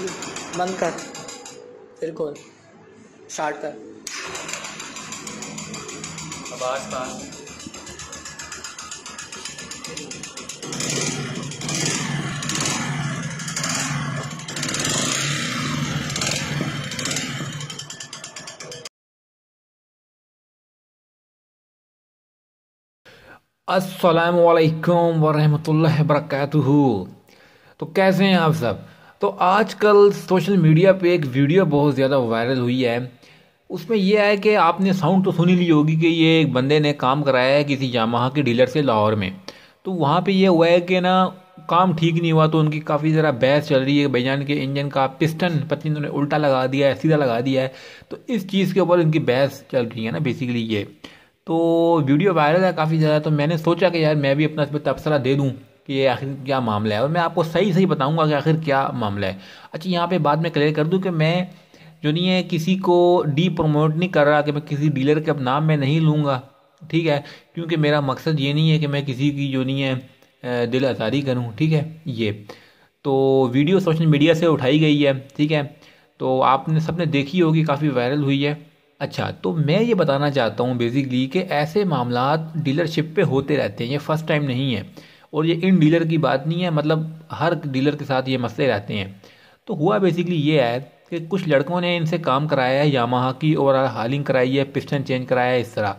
बंद कर फिर खोल स्टार्ट कर आवाज पास असलकम वरहमल वर्क तो कैसे हैं आप सब तो आजकल सोशल मीडिया पे एक वीडियो बहुत ज़्यादा वायरल हुई है उसमें यह है कि आपने साउंड तो सुनी ली होगी कि ये एक बंदे ने काम कराया है किसी यामाहा के डीलर से लाहौर में तो वहाँ पे यह हुआ है कि ना काम ठीक नहीं हुआ तो उनकी काफ़ी ज़रा बहस चल रही है भैजान के इंजन का पिस्टन पत्नी उन्होंने उल्टा लगा दिया है सीधा लगा दिया है तो इस चीज़ के ऊपर उनकी बहस चल रही है ना बेसिकली ये तो वीडियो वायरल है काफ़ी ज़्यादा तो मैंने सोचा कि यार मैं भी अपना इस पर तबसरा दे दूँ कि ये आखिर क्या मामला है और मैं आपको सही सही बताऊंगा कि आखिर क्या मामला है अच्छा यहाँ पे बाद में क्लियर कर दूँ कि मैं जो नहीं है किसी को डी प्रमोट नहीं कर रहा कि मैं किसी डीलर के अब नाम मैं नहीं लूँगा ठीक है क्योंकि मेरा मकसद ये नहीं है कि मैं किसी की जो नहीं है दिल आज़ारी करूँ ठीक है ये तो वीडियो सोशल मीडिया से उठाई गई है ठीक है तो आपने सबने देखी होगी काफ़ी वायरल हुई है अच्छा तो मैं ये बताना चाहता हूँ बेसिकली कि ऐसे मामला डीलरशिप पे होते रहते हैं ये फ़र्स्ट टाइम नहीं है और ये इन डीलर की बात नहीं है मतलब हर डीलर के साथ ये मसले रहते हैं तो हुआ बेसिकली ये है कि कुछ लड़कों ने इनसे काम कराया है यामाहा की और हालिंग कराई है पिस्टन चेंज कराया है इस तरह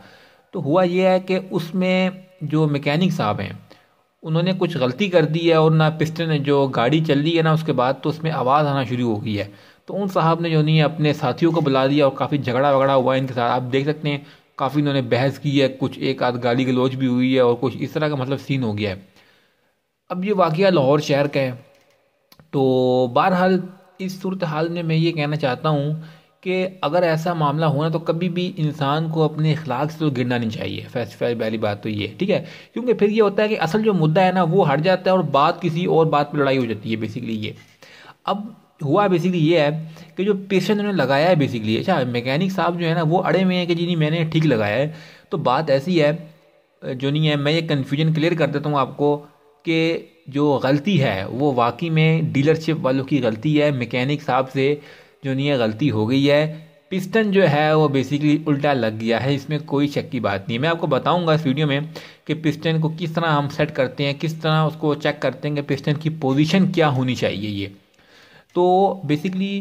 तो हुआ यह है कि उसमें जो मैकेनिक साहब हैं उन्होंने कुछ गलती कर दी है और ना पिस्टन जो गाड़ी चल रही है ना उसके बाद तो उसमें आवाज़ आना शुरू हो गई है तो उन साहब ने जो नहीं अपने साथियों को बुला दिया और काफ़ी झगड़ा वगड़ा हुआ है इनके साथ आप देख सकते हैं काफ़ी इन्होंने बहस की है कुछ एक आध गाली गलोच भी हुई है और कुछ इस तरह का मतलब सीन हो गया है अब ये वाक़ लाहौर शहर का है तो बहरहाल इस सूरत हाल में मैं ये कहना चाहता हूँ कि अगर ऐसा मामला होना तो कभी भी इंसान को अपने अखलाक से तो गिरना नहीं चाहिए फैस पहली बात तो ये ठीक है क्योंकि फिर ये होता है कि असल जो मुद्दा है ना वो हट जाता है और बात किसी और बात पर लड़ाई हो जाती है बेसिकली ये अब हुआ बेसिकली ये है कि जो पेशेंट उन्होंने लगाया है बेसिकली अच्छा मैकेनिक साहब जो है ना वो अड़े हुए हैं कि जी नहीं मैंने ठीक लगाया है तो बात ऐसी है जो नहीं है मैं ये कन्फ्यूजन क्लियर कर देता हूँ आपको के जो गलती है वो वाकई में डीलरशिप वालों की गलती है मैकेनिक साहब से जो नहीं है गलती हो गई है पिस्टन जो है वो बेसिकली उल्टा लग गया है इसमें कोई शक की बात नहीं है मैं आपको बताऊंगा इस वीडियो में कि पिस्टन को किस तरह हम सेट करते हैं किस तरह उसको चेक करते हैं कि पिस्टन की पोजीशन क्या होनी चाहिए ये तो बेसिकली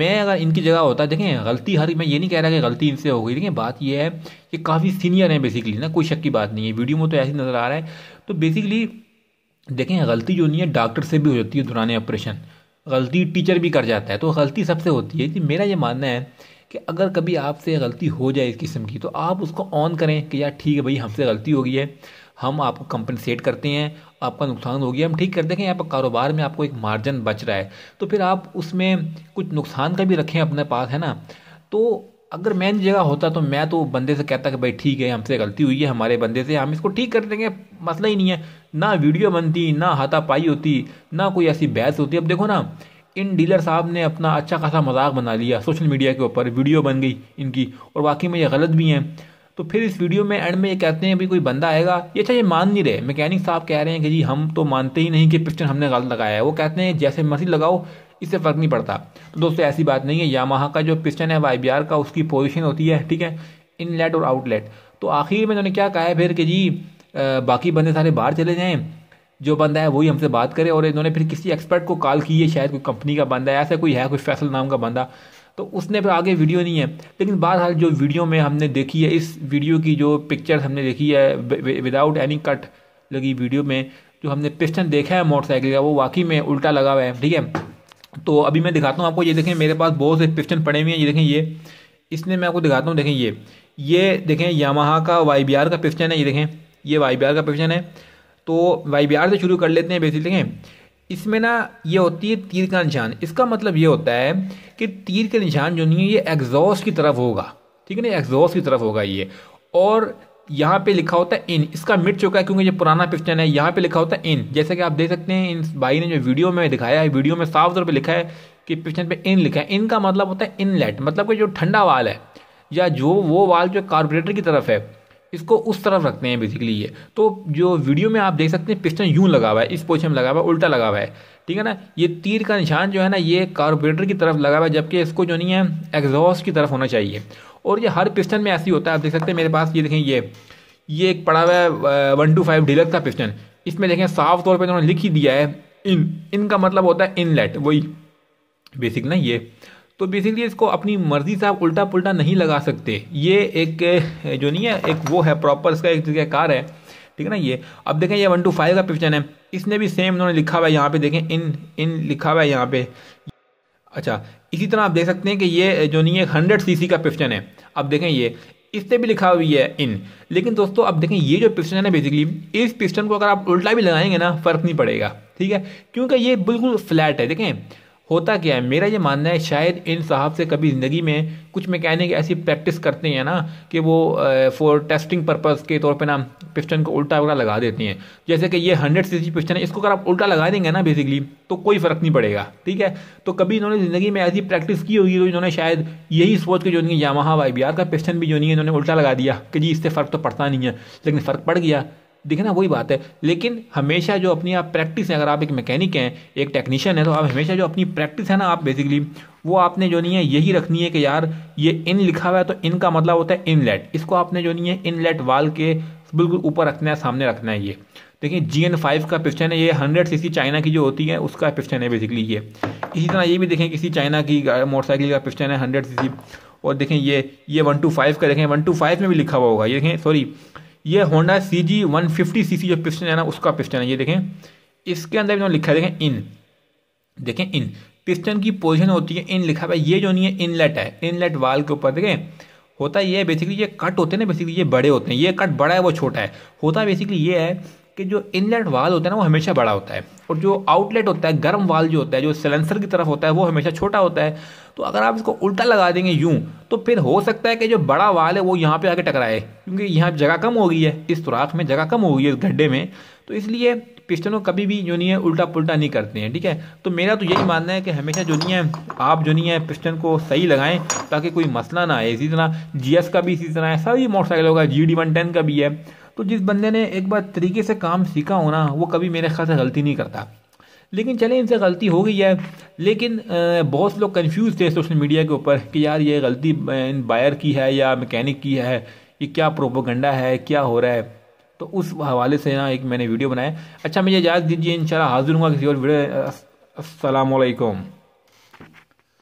मैं अगर इनकी जगह होता देखें गलती हर मैं ये नहीं कह रहा कि गलती इनसे हो गई देखें बात यह है कि काफ़ी सीनियर हैं बेसिकली ना कोई शक की बात नहीं है वीडियो में तो ऐसी नज़र आ रहा है तो बेसिकली देखें गलती जो नहीं है डॉक्टर से भी हो जाती है दुराने ऑपरेशन गलती टीचर भी कर जाता है तो गलती सबसे होती है कि मेरा ये मानना है कि अगर कभी आपसे गलती हो जाए इस किस्म की तो आप उसको ऑन करें कि यार ठीक है भाई हमसे गलती हो गई है हम आपको कंपनसेट करते हैं आपका नुकसान हो गया हम ठीक कर देखें आपका कारोबार में आपको एक मार्जिन बच रहा है तो फिर आप उसमें कुछ नुकसान का भी रखें अपने पास है ना तो अगर मैंने जगह होता तो मैं तो बंदे से कहता कि भाई ठीक है हमसे गलती हुई है हमारे बंदे से हम इसको ठीक कर देंगे मसला ही नहीं है ना वीडियो बनती ना हाथापाई होती ना कोई ऐसी बहस होती अब देखो ना इन डीलर साहब ने अपना अच्छा खासा मजाक बना लिया सोशल मीडिया के ऊपर वीडियो बन गई इनकी और वाकई में ये गलत भी हैं तो फिर इस वीडियो में एंड में ये कहते हैं अभी कोई बंदा आएगा ये अच्छा ये मान नहीं रहे मैकेनिक साहब कह रहे हैं कि जी हम तो मानते ही नहीं कि पिक्चर हमने गलत लगाया है वो कहते हैं जैसे मर्जी लगाओ इससे फ़र्क नहीं पड़ता तो दोस्तों ऐसी बात नहीं है यामाहा का जो पिस्टन है वाई का उसकी पोजिशन होती है ठीक है इनलेट और आउटलेट तो आखिर में उन्होंने क्या कहा है फिर कि जी बाकी बंदे सारे बाहर चले जाएँ जो बंदा है वही हमसे बात करे और इन्होंने फिर किसी एक्सपर्ट को कॉल की है शायद कोई कंपनी का बंदा है ऐसा कोई है कोई फैसल नाम का बंदा तो उसने फिर आगे वीडियो नहीं है लेकिन बहरहाल जो वीडियो में हमने देखी है इस वीडियो की जो पिक्चर हमने देखी है विदाउट एनी कट लगी वीडियो में जो हमने पिस्टन देखा है मोटरसाइकिल का वो वाकई में उल्टा लगा हुआ है ठीक है तो अभी मैं दिखाता हूँ आपको ये देखें मेरे पास बहुत से पिस्टन पड़े हुए हैं ये देखें ये इसने मैं आपको दिखाता हूँ देखें ये ये देखें यामाहा का वाई बी आर का पिस्टन है ये देखें ये वाई बी आर का पिस्टन है तो वाई बी आर से शुरू कर लेते हैं बेसिकली देखें इसमें ना ये होती है तीर का निशान इसका मतलब ये होता है कि तीर का निशान जो नहीं है ये एग्जॉस्ट की तरफ होगा ठीक है ना एग्जॉस्ट की तरफ होगा ये और यहाँ पे लिखा होता है इन इसका मिट चुका है क्योंकि ये पुराना पिक्चर है यहाँ पे लिखा होता है इन जैसे कि आप देख सकते हैं इन भाई ने जो वीडियो में दिखाया है वीडियो में साफ तौर पर लिखा है कि पिक्चर पे इन लिखा है इन का मतलब होता है इनलेट मतलब कि जो ठंडा वाल है या जो वो वाल जो कार्बोरेटर की तरफ है इसको उस तरफ रखते हैं बेसिकली ये तो जो वीडियो में आप देख सकते हैं पिस्टन यूं लगा हुआ है इस पोजिशन में लगा हुआ है उल्टा लगा हुआ है ठीक है ना ये तीर का निशान जो है ना ये कार्बोरेटर की तरफ लगा हुआ है जबकि इसको जो नहीं है एग्जॉस्ट की तरफ होना चाहिए और ये हर पिस्टन में ऐसी होता है आप देख सकते हैं मेरे पास ये देखें ये ये एक पड़ा हुआ है वन टू फाइव डीलर का पिस्टन इसमें देखें साफ तौर पर इन्होंने लिख ही दिया है इन इनका मतलब होता है इनलेट वही बेसिक ना ये तो बेसिकली इसको अपनी मर्ज़ी से आप उल्टा पुल्टा नहीं लगा सकते ये एक जो नहीं है एक वो है प्रॉपर इसका एक जगह कार है ठीक है ना ये अब देखें ये वन टू फाइव का पिक्चर है इसने भी सेम उन्होंने लिखा हुआ है यहाँ पे देखें इन इन लिखा हुआ है यहाँ पे अच्छा इसी तरह आप देख सकते हैं कि ये जो नहीं है हंड्रेड सी का पिस्टन है अब देखें ये इससे भी लिखा हुई है इन लेकिन दोस्तों अब देखें ये जो पिस्टन है ना बेसिकली इस पिस्टन को अगर आप उल्टा भी लगाएंगे ना फ़र्क नहीं पड़ेगा ठीक है क्योंकि ये बिल्कुल फ्लैट है देखें होता क्या है मेरा ये मानना है शायद इन साहब से कभी ज़िंदगी में कुछ मैकेनिक ऐसी प्रैक्टिस करते हैं ना कि वो फॉर टेस्टिंग पर्पज़ के तौर पे ना पिस्टन को उल्टा वगैरह लगा देते हैं जैसे कि ये हंड्रेड सी पिस्टन है इसको अगर आप उल्टा लगा देंगे ना बेसिकली तो कोई फ़र्क नहीं पड़ेगा ठीक है तो कभी इन्होंने ज़िंदगी में ऐसी प्रैक्टिस की होगी तो इन्होंने शायद यही सोच के जो नहीं यामाहा वाई का पिस्टन भी जो नहीं है इन्होंने उल्टा लगा दिया कि जी इससे फ़र्क तो पड़ता नहीं है लेकिन फ़र्क पड़ गया दिखे ना वही बात है लेकिन हमेशा जो अपनी आप प्रैक्टिस है अगर आप एक मैकेनिक हैं एक टेक्नीशियन है तो आप हमेशा जो अपनी प्रैक्टिस है ना आप बेसिकली वो आपने जो नहीं है यही रखनी है कि यार ये इन लिखा हुआ है तो इन का मतलब होता है इनलेट इसको आपने जो नहीं है इनलेट वाल के बिल्कुल ऊपर रखना है सामने रखना है ये देखिए जी एन फाइव का पिस्टन है ये हंड्रेड सी चाइना की जो होती है उसका पिस्टन है बेसिकली ये इसी तरह ये भी देखें किसी चाइना की मोटरसाइकिल का पिस्टन है हंड्रेड सी और देखें ये ये वन टू फाइव का देखें वन टू फाइव में भी लिखा हुआ होगा ये देखें सॉरी ये Honda C G one fifty C C जो पिस्टन है ना उसका पिस्टन है ये देखें इसके अंदर जो लिखा है देखें इन देखें इन पिस्टन की पोजीशन होती है इन लिखा हुआ है ये जो नहीं है इनलेट है इनलेट वाल के ऊपर देखें होता ये बेसिकली ये कट होते हैं ना बेसिकली ये बड़े होते हैं ये कट बड़ा है वो छोटा है होता बेसिकली ये है कि जो इनलेट वाल होता है ना वो हमेशा बड़ा होता है और जो आउटलेट होता है गर्म वाल जो होता है जो सिलेंसर की तरफ होता है वो हमेशा छोटा होता है तो अगर आप इसको उल्टा लगा देंगे यूँ तो फिर हो सकता है कि जो बड़ा वाल है वो यहाँ पे आके टकराए क्योंकि यहाँ जगह कम हो गई है इस तुराख में जगह कम हो गई है इस गड्ढे में तो इसलिए पिस्टनों कभी भी जो नहीं है उल्टा पुल्टा नहीं करते हैं ठीक है तो मेरा तो यही मानना है कि हमेशा जो नहीं है आप जो नहीं है पिस्टन को सही लगाएं ताकि कोई मसला ना आए इसी तरह जीएस का भी इसी तरह है सभी मोटरसाइकिलों का जी डी वन टेन का भी है तो जिस बंदे ने एक बार तरीके से काम सीखा होना वो कभी मेरे ख्याल से गलती नहीं करता लेकिन चले इनसे गलती हो गई है लेकिन बहुत लोग कन्फ्यूज़ थे सोशल मीडिया के ऊपर कि यार ये गलती इन बायर की है या मैकेनिक की है ये क्या प्रोपोगंडा है क्या हो रहा है तो उस हवाले से ना एक मैंने वीडियो बनाया अच्छा मुझे इजाज़त दीजिए इन हाज़िर हूँ किसी और वीडियो असलकम